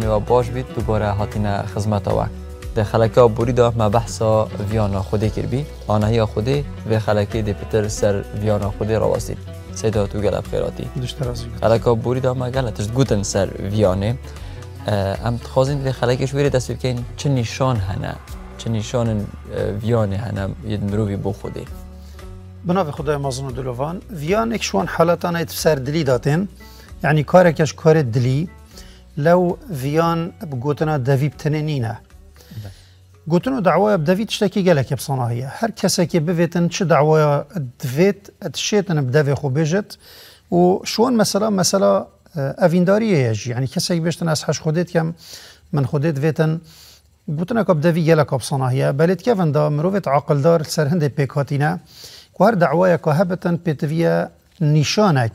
کمی باش بید دوباره هاتین خدمت آوک ده خلکا بوریدا ما بحثا ویانا خودی بی آنها یا خودی و خلکه دی پتر سر ویانا خودی را واسید سیدا تو گلب خیراتی دوشتر از خلکا بوریدا ما گلتش گوتن سر ویانه ام تخوازین دی خلکش ویری که این چه نشان هنه چه نشان ویانه هنه ید مروی بو خودی بناف خدای مازن و دلوان ویان اکشوان حالتان ایت سر دلی داتن یعنی کارکش کار دلی لو فيان بقوتنا دافي بتنينينا قوتنا دعوة بدافي تشتكي قالك بصناهية هر كساكي بفيتن تش دعوة دفيت اتشيتن بدافي خو بيجت وشون مثلا مثلا افيندارية اه، يجي يعني كساكي بيشتن اسحش خوديت كم من خديت فيتن قوتنا كاب دافي قالك بصناهية بلد كيفن دا مروفت عقل دار سرهند بيكاتينا وهر دعوايا كهبتن بيتفيا نيشانك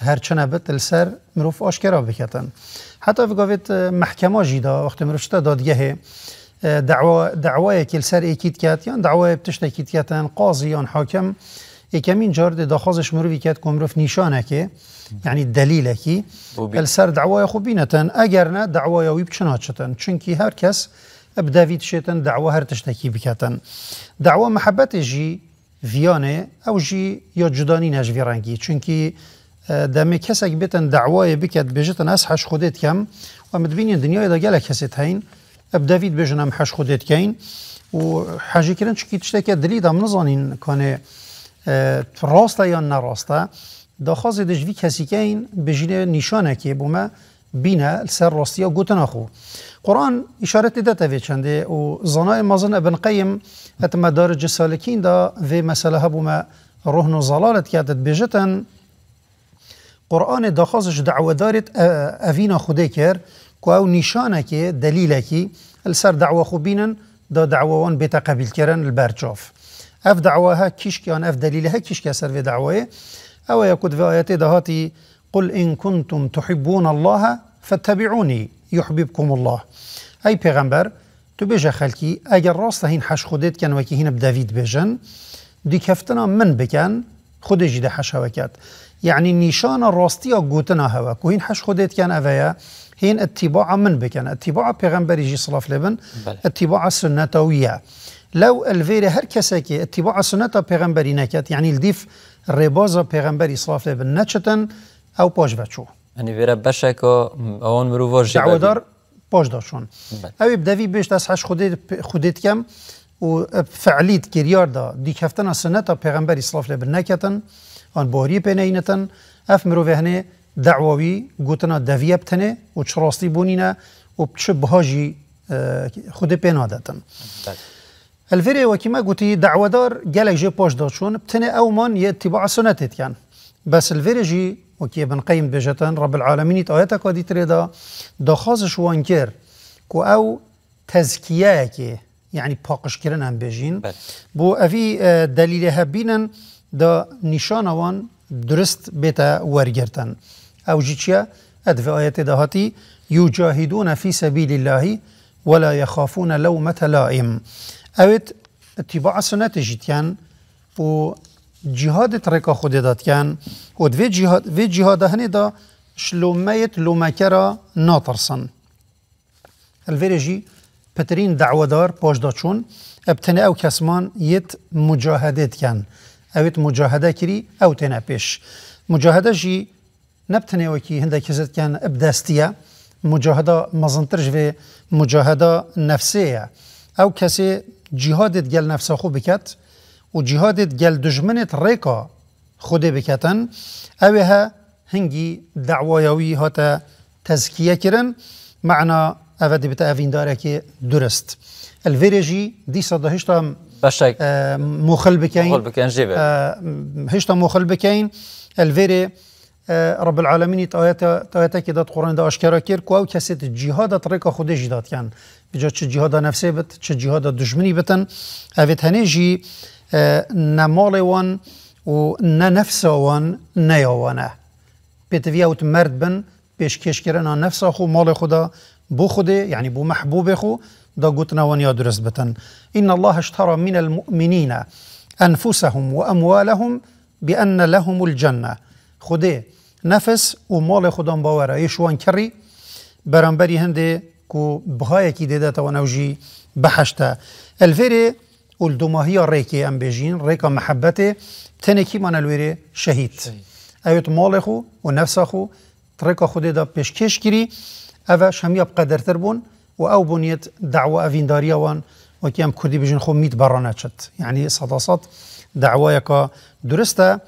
هر چه سر لسر مروف آشکرا بکتن حتی بگوید محکمه جیدا وقتی مروف شده دادگه دعوا دعوای که لسر اکید کت یا دعوای بتشت اکید کتن قاضی یا حاکم یکمین جار دخوازش مروفی کت که مروف نیشانه که یعنی دلیل کی لسر دعوای خوب بینتن اگر نه دعوای ویب چنا چتن چونکی هر کس بدوید شیتن دعوا هر تشتکی بکتن دعوا محبت جی ویانه او جی یا جدانی نش چونکی دەمێ کەسێک بیتن دعوای بکت بێژتن از حش خودت کم و مدبینین دنیای دەگەلە کسی تاین اب داوید بێژن حش خودت کین و کرن چکی که دلی دام نزانین خواست ڕاستە کسی نەڕاستە داخوازی دژوی که بومه بینه سر راستی یا گوتن اخو قرآن ئشارەتی تاوی چنده و زنای مازن ابن قیم هەتمەدار دا وی مەسەلە بومه روحن و که کردت بجتن قرآن دخازش دعوه دارت اوینا خوده كر كو او نشانه که السر دعوه خوبينا دا وان بيتا قبیل كرن البرجوف اف دعوه ها کش کیان اف دليل ها کش که في دعوه او يكود في آياتي دهاتي قل ان كنتم تحبون الله فاتبعوني يحببكم الله اي پیغمبر تو بيجا خلقي اگر راست هين حش خودت كان وكي هين بدافيد بيجن دي كفتنا من بكن خود جده حشا يعني نشان راستي گوتنا هوا که حش خودت كان اویا هين اتباع من بکن اتباع پیغمبر جي صلاف لبن اتباع سنت ويا لو الفيري هر كساكي اتباع سنة پیغمبري نكت يعني الديف ربازة پیغمبري صلاف لبن نچتن او پاش بچو يعني فيرا بشكو اون مروفا جبابي دعودار باش داشون او في بيش دست حش خودت, كم وفعليت و دا دي كفتنا سنة سنت صلاف لبن نكتن آن باری پنینتن اف مروهنه دعوی گوتنا دویه تنه و چراستی راستی بونینه و چه بهاجی اه، خود پنادتن الفيري وكما قلتي دعوة دار جالك جي بوش داشون بتني أو من يتبع سنتت يعني بس الفيري جي وكي ابن قیم بجتن رب العالمين آياتك ودي تريدا دخازش وان کر كو أو تزكية يعني باقش كيرن هم بجين بو أفي اه، دليلها بینن دا نیشانوان درست بتا ورگرتن او جی چیه ادفه آیت دهاتی یجاهدون فی سبیل الله ولا يخافون لومة لائم اوید اتباع سنت جیتین و جهاد ترکا خود دادکن و دوی جهاد, وی جهاد هنی دا شلومیت لومكرا ناترسن الفيرجي بترين دعوة دار باش دا چون ابتنى او كسمان يت مجاهدت كان اوت مجاهده کری ئەو تێنا پێش مجاهدەژی نەبتنێوەکی هەندە کەزتیان ئەبدەستیە مجاهده مەزنترژێ مجاهدا او کسی کەسێ جیهادت گەل نەفسەخۆ بکت و دجمنت ریکا خوده بکتن او ها هنگی دعوایوی ها تا تزکیه کرن معنا ئەە دەبێتە که درست. الڤێرێژی دیسە دەهشتا باشاك مخل بكين مخل بكين جبل هشتا مخل بكين الفيري رب العالمين تايتا كي كده قران ده اشكرا كير كو كسيت جهاد طريقه خودي جداد كان بجا تش جهاد نفسي بت تش جهاد دشمني بتن افيت هنيجي نمالي وان و ننفس وان نيوانه بتفيا وت مرد بن بيش كشكرنا نفسه خو مال خودا بو خودي يعني بو محبوب خو دا گوتنەوە بتن إن الله اشترى من المؤمنين أنفسهم وأموالهم بأن لهم الجنة خده نفس ومال خدان باورا يشوان كري برانبري هندي كو كي ديدا ونوجي بحشتا الفيري والدماهية ريكي أم بيجين ريكا محبتي تنكي من الويري شهيد, شهيد. أيوت مالخو ونفسخو تريكا خدي دا بيشكيش كري أفاش هم يبقى درتر بون و ئەو دعوة افين ئەڤینداریەوان وەکیام کوردی بژین خو میت بەڕە يعني یعنی سەداسەد داوایەکە درستە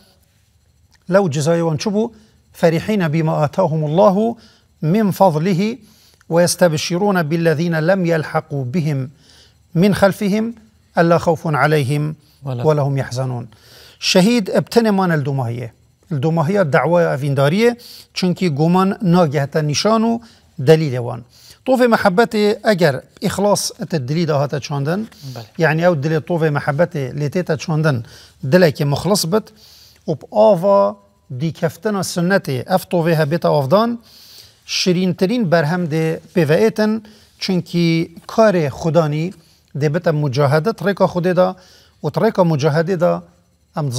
لەو جزایەوەن چ شبو فرحين بما آتاهم الله من فضله ويستبشرون بالذين لم يلحقوا بهم من خلفهم ألا خوف عليهم ولا هم يحزنون شهيد ابتنمان الدماهية الدماهية دعوة افينداريه چونكي قمان ناجهة نشانو دليل وان طوف محبتي اجر اخلاص الدلی ده هات چاندن يعني او دلي طوف محبتي لیتی تا تشوندن دلك مخلص بت وب اوفا دي كفتنا سنتي اف طوفي هبیت اوفدان شيرين ترين برهم دي بيفايتن چونکی كاري خداني دي بتا مجاهدت رکا خديدا وتريكا و رکا دا ام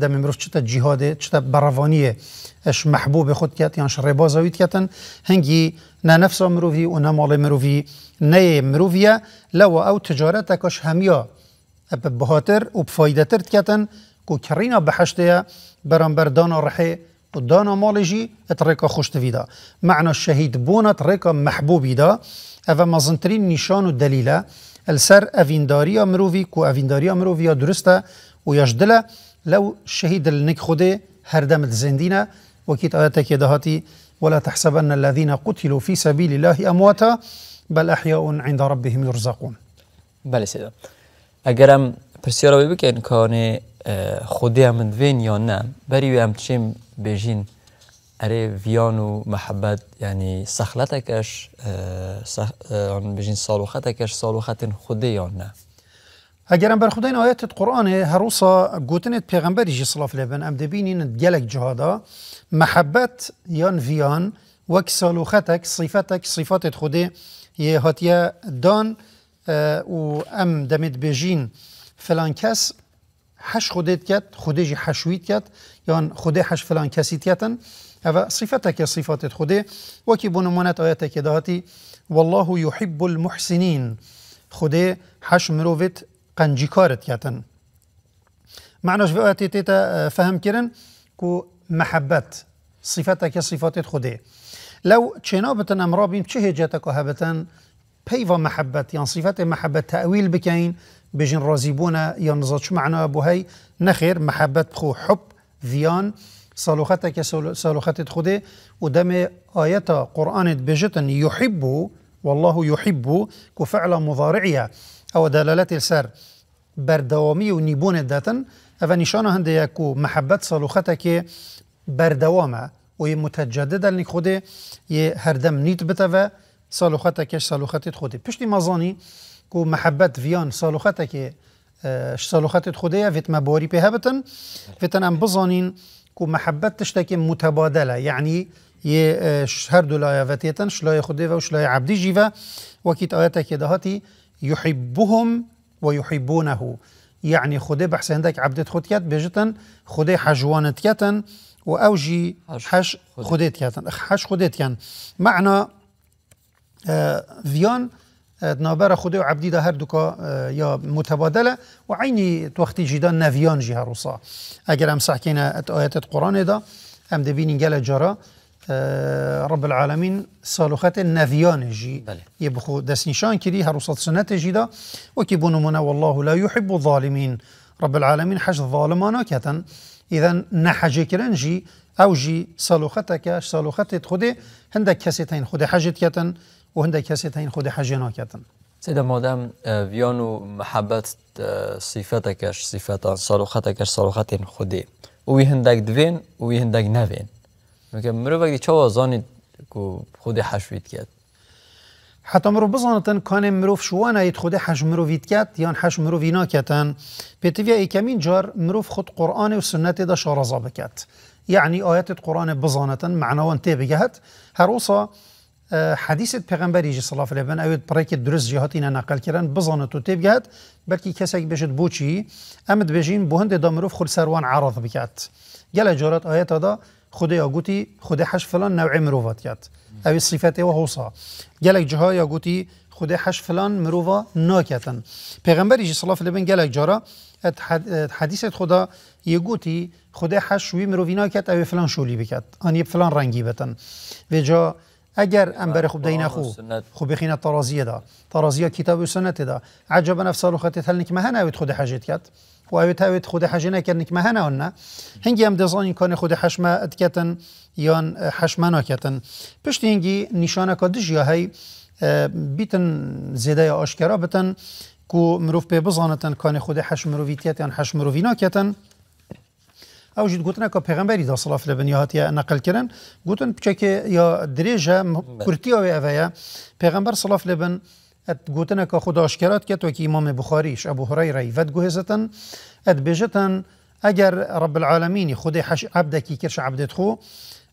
دم امروز چه جهاد چه بروانی اش محبوب خود کیت یانش یعنی ربا زاوید کتن هنگی نه نفس مروی و نه مال مروی نه مرویه لو او تجارت کاش همیا بهاتر و فایده تر کتن کو کرینا بحشته برام بردانا رحی و دانا مالجی اترکا خوشت ویدا معنا شهید بونا اترکا محبوبی دا اوه مزنترین نشان و دلیله السر اوینداریا مرووی کو اوینداری مرووی درسته و یجدله لو شهيد النك خده هر دمت زندينا وكيت آياتك يدهاتي ولا تحسبن الذين قتلوا في سبيل الله أمواتا بل أحياء عند ربهم يرزقون بل سيدا اگرم پرسیار رو بکن کان اه، خودی هم وین یا نه بری هم چیم بیجین اره ویان و محبت یعنی سخلتکش اه، سخ... اه، بیجین سالوختکش سالوخت خودی یا نه اگرم بر برخودین آیات آیت قرآن هر روسا گوتنت پیغمبری جی صلاف لبن ام دبینین گلک جهادا محبت یان ویان و سالوختک صفتک صفات خوده یه هاتیه دان و ام دمید بجین فلان کس حش خودت کت خوده جی حشویت کت یان خوده حش فلان کسیت کتن اوه صفتک صفات خوده وکی بونمونت آیتک دهاتی والله یحب المحسنین خودی حش مروویت قنجيكارت كاتن معناش في تيتا آه، فهم كرن كو محبت صفتك صفات خدي لو تشينابتن امرابين چه هجتك هبتن پیوا محبت يعني صفت محبت تأویل بکین بجن رازیبونه یا يعني نزاچ معنا بوهی نخیر محبت بخو حب ذیان صالوخت که صالوخت خوده و دم قرآن بجتن یحبو والله يحبو كفعل مضارعية او دلالات السر بردوامي و نیبون داتن او نشانه هنده يكو محبت صلوخته كي بردوامه و یه متجدد لن خوده يه هردم نيت بته و صالوخته صلوخته صالوخته پشت پشتی مزانی کو محبت ویان صالوخته آه، صلوخته صالوخته يه ويت مباري په بتن ويتن ام بزانين كو محبت تشتکی متبادله یه يعني آه، شهر دلایه و تیتن شلای خوده و شلای عبدی جیوه کیت آیت که دهاتی يحبهم ويحبونه يعني خدي بحسندك عبدت خديت بيجتن خدي يتن وأوجي حش يتن حش خديتين معنى آه فيان آه، نابرا خدي وعبدي ده هر دوكا آه يا متبادلة وعيني توختي جدا نافيان جهة روسا أجر أمسح كينا آيات القرآن ده أم دبين جل جرا آه، رب العالمين صالوخات نویان جي يبخو دس نشان كري هر سنة جيدا جی دا والله لا يحب الظالمين رب العالمين حج ظالمانا کتن اذا نحج کرن جي او جي سالوختک صالوخات خود هندك کسی تین حجت کتن وهندك هنده کسی حجنا کتن سيدة مودام آه، فيانو محبت آه، صفاتك صفات صاروختك صالوخات خدي وي هندك دوين وي هندك نافين میگه مرو وقتی چه آزانی کو خود حشویت کرد حتی مرو بزانتن کان مروف شوانه اید خود حش مروفید کرد یان حش وینا به پیتویا ای کمین جار مروف خود قرآن و سنت دا شارزا کرد یعنی آیت قرآن بزانتن معنوان تی بگهت هر اوسا حدیث پیغمبری جی صلاف لبن اوید برای که درست جهاتی نقل کردن بزانت و تی بگهت بلکی کسی بشد بوچی امد بجین بوهند دا مروف خود سروان عرض بکت گل جارت آیت دا یا گوتی خدا حش فلان نوع مروvat کرد اوی صفات و حوصا گلک جهای یا گوتی خدا حش فلان مرووا ناکتن پیغمبری جی صلاف لبن گلک جارا حدیث خدا یه گوتی خدا حش وی مروی ناکت اوی فلان شولی بکد آن یه فلان رنگی بتن و جا اگر انبر خوب دین خو خوب خیلی ترازیه دا ترازیه کتاب و سنت دا عجبا نفسالو و خطیت هل نکمه هنوید خود حاجت کرد که مهنه آن نه که هم ئەم این کانی خود حەشمە ادکتن یان ناکتن پشت هنگی نیشانەکە دژیا هەی بیتن یا آشکرا بتن کو مروف به بزانتن کانی خودی حەش مرۆڤیتیان حەش مرۆڤ ناکەتن ئەو ژید گوتنە کە پێغمبەری داسەڵاف یا نقل کردن گوتن که یا دریجه کورتیەوەی ئەوەیە پیغمبر پیغمبر صلاف علیه ات گوتن که خدا آشکرات که تو که امام بخاریش ابو هریره ود گوهزتن ات بجتن اگر رب العالمین خود حش کی کرش عبدت خو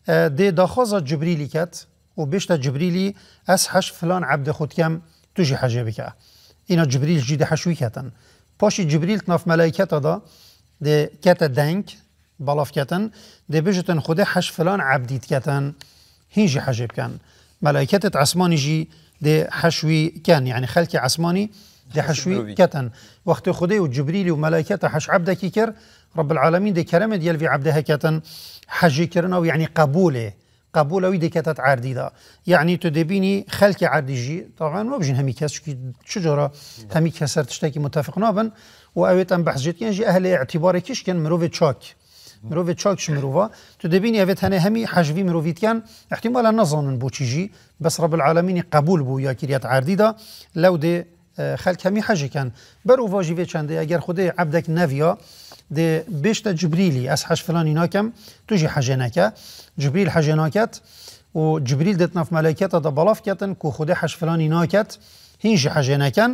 ده داخاز جبریلی کت و بیشتر جبریلی از حش فلان عبد خود کم توجی حجه بکه اینا جبریل جید حشوی کتن پاشی جبریل تناف ملائکت دا ده کت دنگ بلاف کتن ده بجتن خود حش فلان عبدیت کتن هینجی حجه بکن ملائكتة عسماني جي دي حشوي كان يعني خلكي عسماني دي حشوي كتن وقت خدي وجبريل وملائكته حش عبدك كر رب العالمين دي كرم ديال في عبدها كتن حجي كرنا ويعني قبوله قبوله دي كتت عردي دا يعني تدبيني خلكي عردي جي طبعا ما بجن همي كاس شجرة همي كسر تشتكي متفق نابن وأويت أن بحث جيت أهل اعتبار كيش كان مروفي تشاك مرۆڤ چاکش مرۆڤ تو دەبینی ئەوێت هەنێ هەمی حەژوی مرۆڤیتیان احتیمالە نەزانن بۆچیژی بەس ڕب العالمین قبول بوو یاکریات عردیدا لەو دێ خەک هەمی کن بەرو واژی بێ چنده ئەگەر خود عبدک نویا دێ بێشتە جبریلی ئەس حەش فلانی ناکەم توژی حەژێنەکە جبریل حەژێناکەت و جبریل دێت نەفمەلەکێتە دە بەڵافکەتن کو خودێ حەش فلانی ناکەت هینژی حەژێنەکەن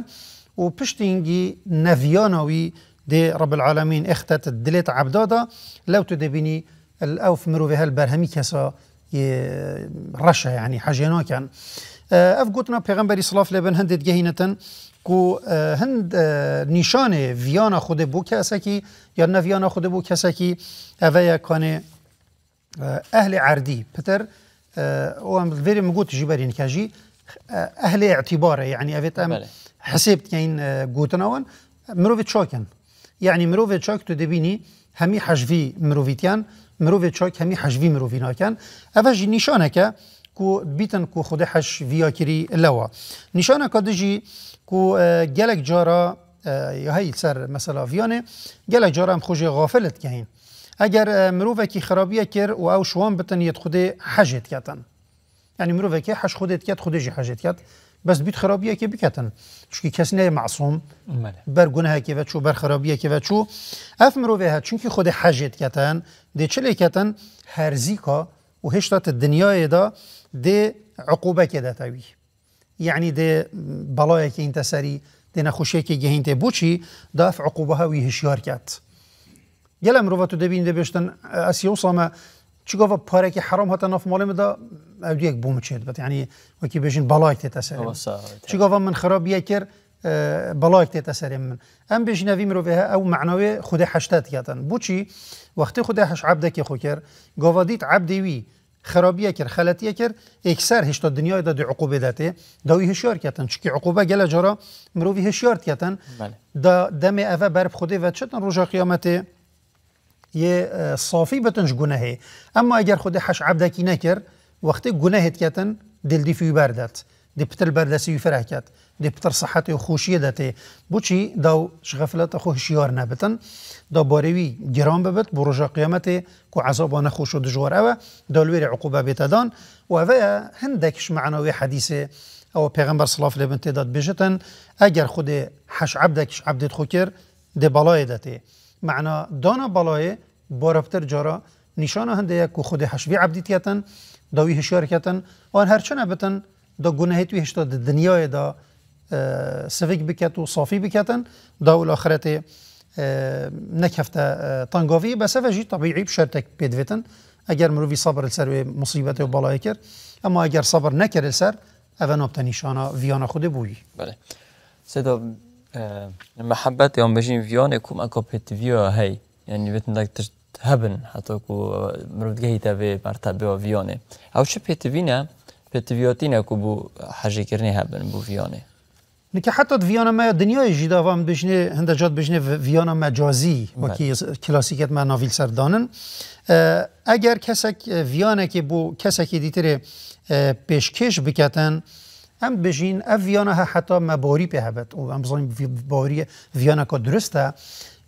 و پشتینگی نەڤیانەوی دي رب العالمين اختت الدليت عبدادا لو تو الأوف مرو في هالبرهمي كسا رشا يعني حاجينا كان أه، اف قوتنا پیغمبری صلاف لبن هندید گهینتن كو أه، هند أه، نشان فيانا خود بو کسکی یا فيانا خود بو کسکی اوه كان اهل عردي بتر او ام فيري مقوت جباري كاجي اهل اعتباره يعني افيت ام حسبت كاين وان مروفيت شوكن یعنی مرۆڤ چاک تو دبینی همی حجوی مرۆڤیتیان مرۆڤ چاک هەمی حەژوی مرۆڤ اوه جی نشانه که کو بیتن کو ویاکری لوا. نشانه لەوە که دجی کو یا هی سر مثلا ویانه گلک جارا هم خوش غافلت اگر ئەگەر که خرابیه کرد و او شوان بتن یت حجت کتن یعنی ینی که حش خودت کت خودجی حجت کت بس بیت خرابیه که بکتن چون کسی نه معصوم بله. بر گناه که و چو بر خرابیه که و چو اف مروه ها چون خود حجت کتن دی چلی کتن هرزی که و هشتات دنیای دا ده عقوبه که ده یعنی ده بلای که این تسری ده نخوشه که گهین ته بوچی ده اف عقوبه هاوی هشیار کت یلا امروه تو دبین ده بشتن اسیوسامه چی پاره که حرام هاتا ناف مالی دا اودی یک بوم چید بات یعنی وکی بیشین بالایت تی تسریم چی و من خراب کر بالایت تی تسریم من ام بیشین اوی مروفه او معنوی خود حشتت یادن بوچی وقتی خود حش عبده که خوکر، کر عبده عبدی وی خرابیه کر خلطیه کر اکثر هشتا دنیای داده عقوبه داته داوی هشیار کتن چکی عقوبه گل جرا مروی هشیار کتن بله. دا دم اوه برب خوده و چتن روژا قیامته یه اه، صافی بتنش گناه اما اگر خود حش کی نکر وقتی گناهت کتن دل دیفی بردت دی پتر بردسی فره کت دی پتر صحت و خوشی دته بو چی داو شغفلت خوشیار نبتن دا باروی گرام ببت بو رجا قیامت کو عذابان خوش و دجوار او دالویر عقوبه بتدان و اوه هندکش معنوی حدیث او پیغمبر صلی الله علیه و تعالی بجتن اگر خود حش عبدکش عبدت خوکر دی بالای دته معنا دانا بالای بارفتر جارا نشان هنده که خود حشوی عبدیتیتن یتن داوی هشیار کتن آن هرچنه بتن دا گناهی توی هشتا دا دنیای دا سفیک بکت و صافی بکتن دا اول آخرت نکفت تنگاوی بس جی طبیعی بشرتک پیدویتن اگر مروی صبر سر مصیبت و بالای کرد اما اگر صبر نکرد سر اون نشانه ویانا خود بویی بله صدا محبت حبیت بچین ویانه کم اکا اکو بیت یعنی یعنی يعني بيت بدك تهبن حتى كو مرد جهي تبي مرتا بيو فيوني او چه بیت فینا بیت فیوتینا کو بو حجی کرنی هبن بو ویانه. نکه حتی ویانا ما دنیای جدا وام بجنه هندجات جاد بجنه ویانا مجازی و کی کلاسیکت من ناویل سردانن اگر کسک ویانا که بو کسکی دیتره پیشکش بکتن ام بجين افيانا ها حتى ما باري بها بات او ام بزاني باري فيانا كو درستا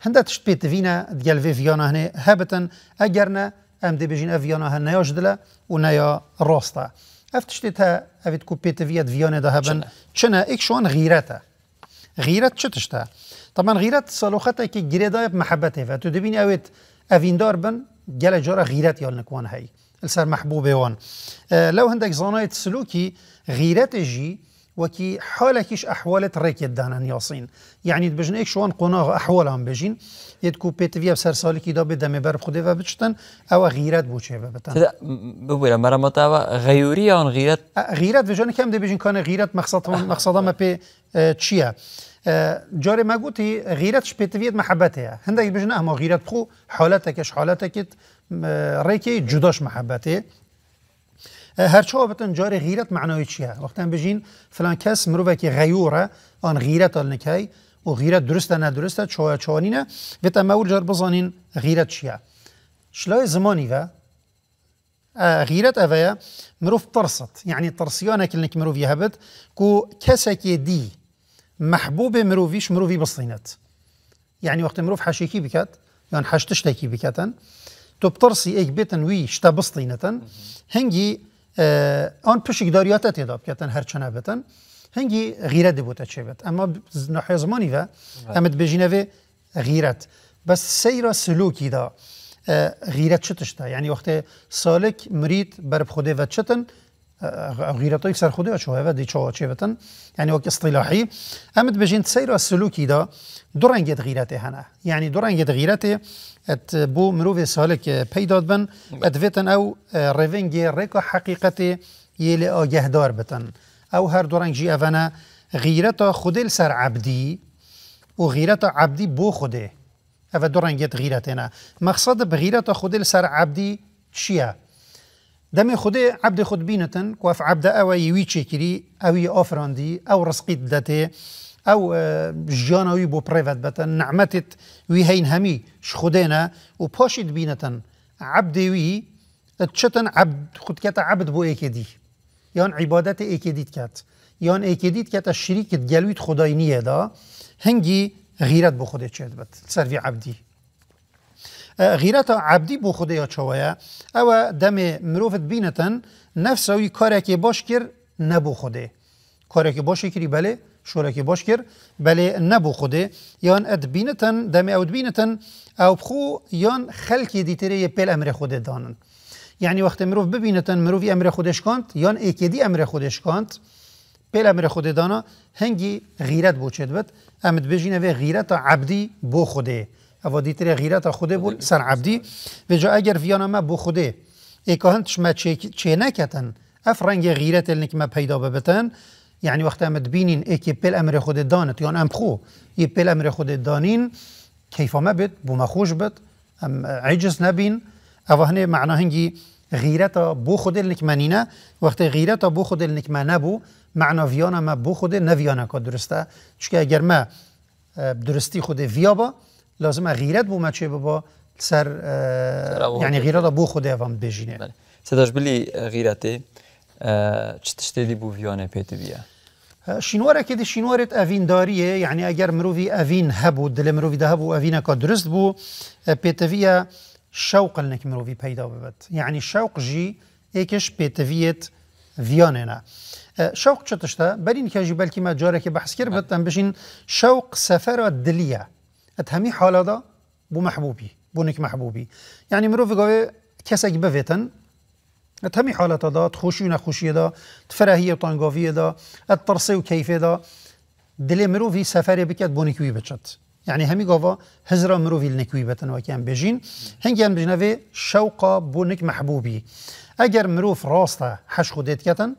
هنده تشتبيت فينا ديال في فيانا هنا هابتن اجرنا ام دي بجين افيانا ها نيا جدلا و نيا راستا اف تشتيت ها افيت كو بيت فيات فيانا ده هابن چنا اك شوان غيرتا غيرت چتشتا طبعا غيرت صالوخاتا كي غيرتا محبتا فاتو دبيني اويت افين دار بن جالا جارا غيرت يالنك وان هاي السر محبوبه وان اه، لو هندك زنايت سلوكي غیرتجی وکی حالکیش احوالت ریک دانن یاسین یعنی یعنی بجن ايك شوان قناغ احوالهم بجين يدكو بيتفيا بسر سالي كي دا بدمي بر خدي و او غيرت بو چه بتن ببولا مرا متاوا غيوري ان غيرت غيرت بجن كم دي بجين كان غيرت مقصد مقصد ما بي چیه جاري ما قوتي غيرت شبيتفيت محبتها هندك بجن اما غيرت بخو حالتك اش حالتك ريكي جداش محبته چه آبتن جاری غیرت معنای چیه وقتا بجین فلان کس که غیوره آن غیرت آل نکی و غیرت درسته نه درسته چوه چوانینه و تا مور جار بزانین غیرت چیه شلای زمانی و اه، غیرت اوه مروف ترصت يعني ترصيانا كلنك مروف يهبت كو که دي محبوبة مروفيش مروفي بسطينت يعني وقت مروف حشيكي بكات يعني حشتشتكي بکتن تو بترسی ايك بيتن وي شتا بسطينتن هنجي آن پشکداریات تعداد کردن هر بتن هنگی غیرت بوده چه بود اما ناحیه زمانی و همه بله. بجینه غیرت بس را سلوکی دا غیرت چتش دا یعنی وقت سالک مرید بر خود و چتن غيرتو سر خودی چو هوا دی چو چه بتن یعنی وک اصطلاحی امد بجین سیر سلوکی دا دوران رنگت غیرت هنا یعنی دوران رنگت غیرت ات بو مروف سالک پیداد بن ات ویتن او رونگ ريكو حقیقت يلي آجه دار بتن او هر دوران جي جی اوانا غیرت خودل سر عبدی و غیرت عبدي بو خوده هذا دوران رنگت غیرت هنه مقصد بغیرت خودل سر عبدي چیه؟ دم خود عبد خود بینتن کوف عبد او یوی چکری اوی آفراندی او رسقید دته او جانوی بو پریفت بتن نعمتت وی هین همی نه و پاشید بینتن عبد وی چتن عبد خود کت عبد بو اکیدی، یان عبادت اکیدیت کت یان اکیدیت کت شریکت گلویت خدای نیه دا هنگی غیرت بو خودت چد بت سروی عبدی غیرت عبدی بو یا چوایه، او دم مروفت بینتن نفس کاری که باش کر نبو خوده که باش کری بله که باش کر بله نبو خوده یان اد بینتن دم اود بینتن او بخو یان خلکی دیتره پل امر خوده دانن یعنی وقت مروف ببینتن مروفی امر خودش کند یان ایکدی امر خودش کند پل امر خود دانا هنگی غیرت چد بد امد بجینه و غیرت عبدی بو خوده اوا دیتر غیرت خوده بود سر عبدی و جا اگر ویانا ما بو خوده اکاهن ما چه, چه نکتن اف رنگ غیرت که ما پیدا ببتن یعنی وقت هم بینین ای که پل امر خود دانت یا یعنی ام خو یه پل امر خود دانین کیفا ما بد بو ما خوش بد ام عجز نبین اوا هنه معنا هنگی غیرت بو خود ما نه وقت غیرت بو خود که ما نبو معنا ویانا ما بو خود نویانا که درسته چون اگر ما درستی خود ویابا لازم غیرت بو مچه بابا سر اه، یعنی غیرت بو خود هم بجینه سداش بلی غیرتی چه تشتیلی بو ویانه پیت بیا؟ اه، شینواره که دی شینوارت داریه یعنی اگر مروی اوین هبو دل مروی ده هبو اوینه که درست بو بیا اه، شوق لنک مروی پیدا ببت یعنی شوق جی ایکش ویانه فيونينا شوق شتشتا که جی بلکی ما که بحث کرد بتن بشین شوق سفر دلیه ات همی حالا دا بو محبوبی بونک محبوبی یعنی مروف گاوه کسک بویتن ات همی تا دا خوشی و نخوشی دا تفرهی و تانگاوی دا ات ترسی و کیفی دا دلی مروفی سفری بکت بو نکوی بچت يعني همي قوا هزرا مروفي لنكوي بتن وكان بيجين هنجان بجنافي شوقا بونک محبوبی اگر مروف راستا حش خودت كتن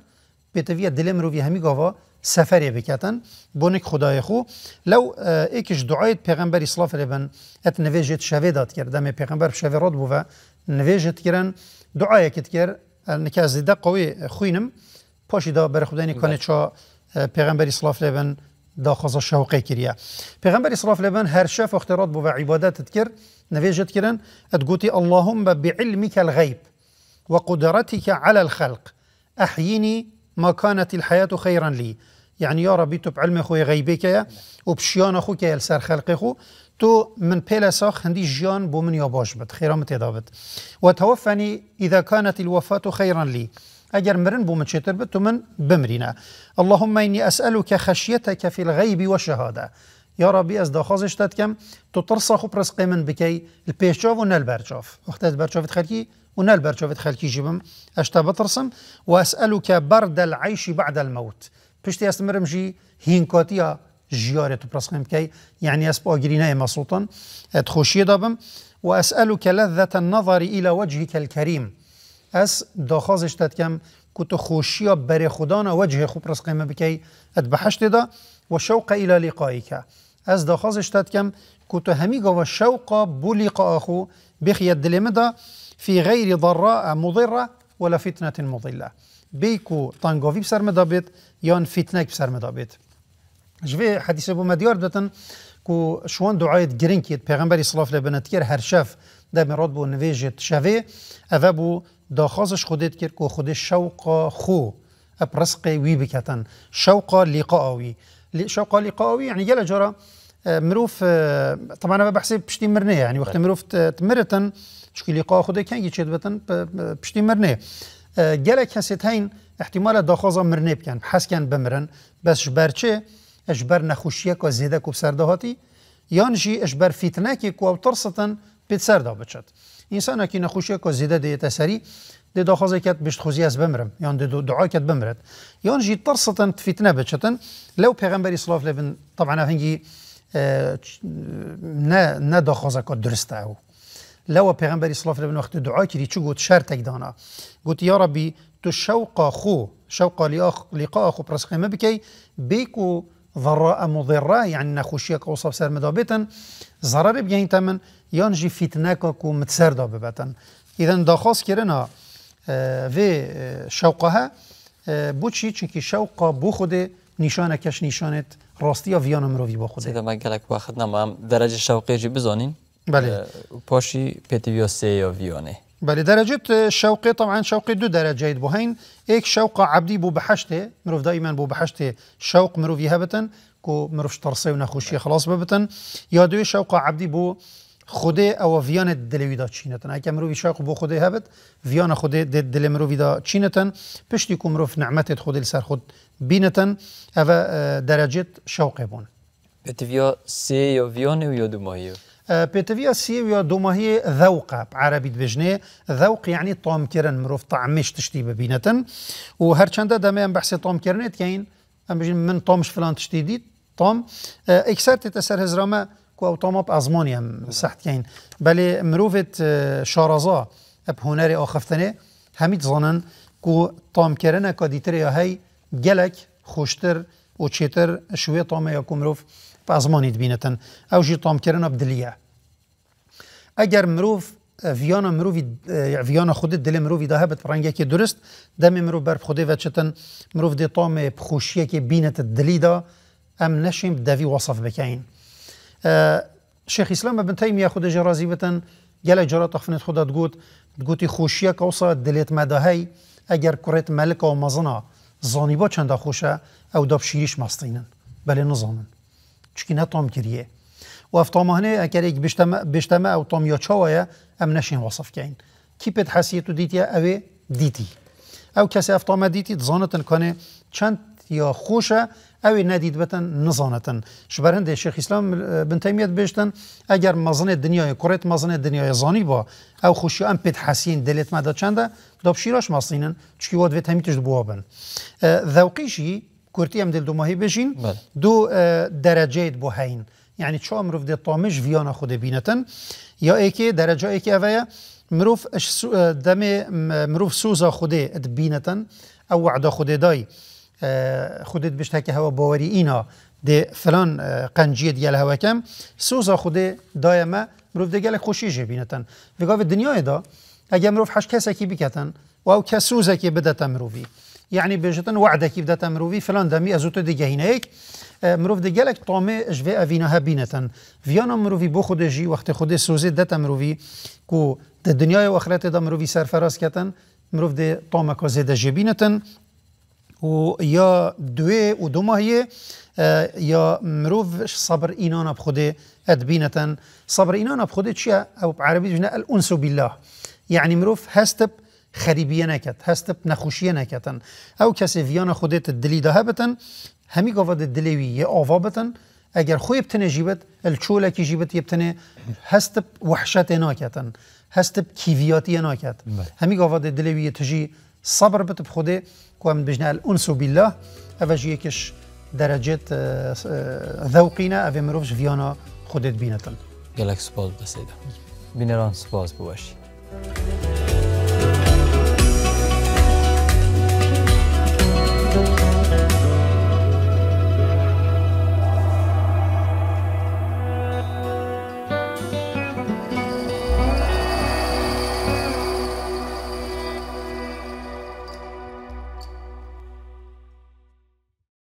بتفيا دل مروفي همي قوا سفری بکاتن بونک خدای خو لو ایکش اه، دعایت پیغمبر اسلام الله بن ات نویجت شوی داد کرد دمه پیغمبر شوی رد و نویجت کرن دعای کت کر اه، نکه از دیده قوی خوینم پاشی دا بر خدای کنه چا اه، پیغمبر اسلام الله بن دا خاصه شوقی کریا پیغمبر اسلام الله علیه هر شف اخترات بو و عبادت کر نویجت کرن ات گوتی اللهم بعلمک الغیب وقدرتك على الخلق احيني ما كانت الحياه خيرا لي يعني يا ربي تو بعلم خويا غيبك يا وبشيان خوك يا لسر خلق خو تو من بلا ساخ هندي جيان بو من يباش خير خيرام تدابت وتوفني إذا كانت الوفاة خيرا لي أجر مرن بو من شتر بد من بمرنا اللهم إني أسألك خشيتك في الغيب والشهادة يا ربي از داخازش تتكم تو ترسخ و برسقي من بكي البيشوف ونالبرشوف نال برشاف وقت برشاف تخلكي و نال برشاف خلكي اشتا بترسم واسألك برد العيش بعد الموت پشتی ئەستم مرم ژی جیاره تو پرس پرسخم کی یعنی ئەس نه مسلطان ات خوشی دابم و ئەسألوك لذة النظر إلى وجهك الكريم أس داخازش تتكم كنت خوشيا خدا ن وجه خو برس بکی بكي بحشت دا شوق إلى لقائك أس داخازش تتكم كنت هميقا وشوق بلقاء أخو دلم دا في غير ضراء مضرة ولا فتنة مضلة بيكو تانگاوی بسر مدابید يان فيتنك بسر مدابید جوي حديث ابو مديار دتن كو شوان دعايت جرينكيت کیت پیغمبری صلاف لبنت كير هر شف ده مراد بو نويجت شوي اوه بو داخازش خودت کرد كو خود شوق خو ابرسق وي بكتن شوق لقاوي شوق لقاوي يعني يلا جرى اه، مروف اه، طبعا انا بحسب بشتي مرنيه يعني وقت مروف اه، تمرتن شكي لقاء خده كان يجي بتن بشتي مرنيه گەلێک تین احتمال احتیمالە داخوازە مرنێ حس کن بمرن بەس بەرچێ ئەش بەر نەخوشیە کۆ زێدە و سەردەهاتی که ئەش کو فیتنەکی کووەترسەن پێ بچت. انسان که نخوشیه که زیده دێتە سەری دێ داخوازێکت بشت خوزی ئەس بمرم یان دعاکت بمرێت یانژی ترسەن لو بچێتن لەو لبن، طبعا هنگی نه هەنگی که درسته او. لو پیغمبری صلی الله علیه و وقت دعا کردی چو گفت؟ شرطک دانا گوت یا ربی تو شوق خو شوق لقاء خو پرس قیمه بکی بیکو ضراء مضره یعنی نخوشی که وصف سر مدابتن ضرر بگین تمن یان جی فتنه که متسر دا ببتن ایدن داخواست کرنا و شوقها بو چی چونکی شوقا بو خود نشانه کش نشانت راستی یا ویان مروی با خوده سیده من گلک وقت نمام درجه شوقی جی بزانین بله فيو اه، سي او فيوني بله درجة شوقي طبعا شوقي دو درجة بوهين ايك شوق عبدي بو بحشته مروف دائما بو بحشته شوق مروف يهبتن كو مروفش ترسي ونخوشي خلاص ببتن يا دو شوق عبدي بو خودی او ویان دلوی دا چینتن اگه مروی شاق بو خودی هبت ویان خودی دل مروی دا چینتن پشتی که مروف نعمتت خودی سر خود بینتن او اه، درجت شوق بون بتویا سی یا ویان و یا دو آه، بيتفيا دوما هي ذوق عربي بجني ذوق يعني طوم كيرن مروف طعمش تشتي ببينة وهرچند دمي ام بحسي طوم كرنت كاين يعني ام بجن من طومش فلان تشتي دي طوم آه، اكسر تتسر هزرما كو او طعم ازمانيا صحت كاين يعني بالي مروفت آه، شارزا اب هنري اخفتنه هميت زونن كو كيرن كو ديتريا هي جلك خوشتر و شوية طوم يا مروف بە ئازمانی او جی ژی کرن بدلیە مروف مرۆڤ ڤیانە مرۆڤ ڤیانە خودت دلێ مروف دا هەبێت که درست دەمێ مرۆڤ بەر خودێ چتن مرۆڤ دێ تامێ پخۆشیەکی بینێتت دلیدا ئەم نەشیم دەوی وەصف بکەین شێخ ئیسلام بە بنتەی یا خود جرازی بتن گل جرا تەخفنێت خودت گوت گوتی خۆشیە کەوسە دلێت مەداهەی ئەگەر کوڕێت مەلکەوە مەزنا زانیبا خوشه او ئەو داپشیریش مستینن بله نزانن چکی تام کریه و افتامانه اگر یک بشتمه, بشتمه او تام یا چاوایه ام نشین وصف کین کی پد حسیتو دیتی اوه دیتی او کسی افتامه دیتی دزانتن کنه چند یا خوشه او ندید بتن نزانتن شبرند شیخ اسلام بن تیمیت بشتن اگر مزن دنیای کرت مزن دنیای زانی با او خوشی ام پد حسین دلت مدا چنده داب شیراش مصینن چکی واد و تمیتش دبوابن ذوقیشی کورتی هم دل ماهی بشین بله. دو درجه بو هین یعنی چه مروف ده طامش ویانا خود بینتن یا ای که درجه ای که مروف دم مروف سوزا خوده اد بینتن او وعده خوده دای خودت بشته که هوا باوری اینا ده فلان قنجی دیال هوا کم سوزا خوده دای ما مروف ده گل خوشی جه بینتن وگاه دنیای دا اگه مروف حش کسی که بکتن و او کسوزه که بدتن مروفی يعني بجتن وعدك يبدا تمروفي فلان دامي ازوتو دي جهينيك اه، مروف دي جالك طومي جفي افينا هابينتن فيانا مروفي بو خود جي وقت خود سوزي دا تمروفي كو دا دنيا واخرات دا مروفي سار فراس كتن مروف دي طومة كوزي دا جبينتن و يا دوي و دو ماهي يا اه، مروف صبر اينانا بخودي ادبينتن صبر اينانا بخودي تشيا او بعربي جنا الانس بالله يعني مروف هستب خریبیه نکت هست، نخوشیه نکتن او کسی ویان خودت دلی ده بتن همی گواد دلیوی یه آوا بتن اگر خوی بتنه جیبت الچوله کی جیبت یبتنه هست، وحشت ناکتن هست، کیویاتی نکت بله. همی گواد دلیوی تجی صبر بتب خوده هم بجنه الانس بالله اوجی یکش درجات ذوقینا او مروفش ویانا خودت بینتن گلک سپاس بسیده بینران سپاس بوشی